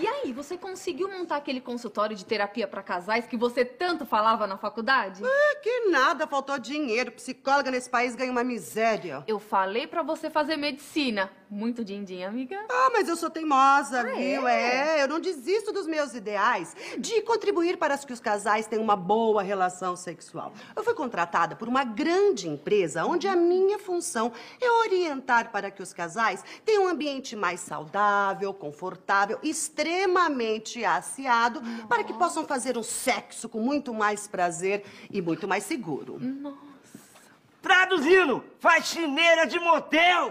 E aí, você conseguiu montar aquele consultório de terapia para casais que você tanto falava na faculdade? É, que nada, faltou dinheiro. Psicóloga nesse país ganha uma miséria. Eu falei para você fazer medicina muito din-din, amiga. Ah, mas eu sou teimosa, ah, é? viu? É? é? eu não desisto dos meus ideais de contribuir para que os casais tenham uma boa relação sexual. Eu fui contratada por uma grande empresa onde a minha função é orientar para que os casais tenham um ambiente mais saudável, confortável, extremamente asseado, Nossa. para que possam fazer um sexo com muito mais prazer e muito mais seguro. Nossa. Traduzindo, faxineira de motel!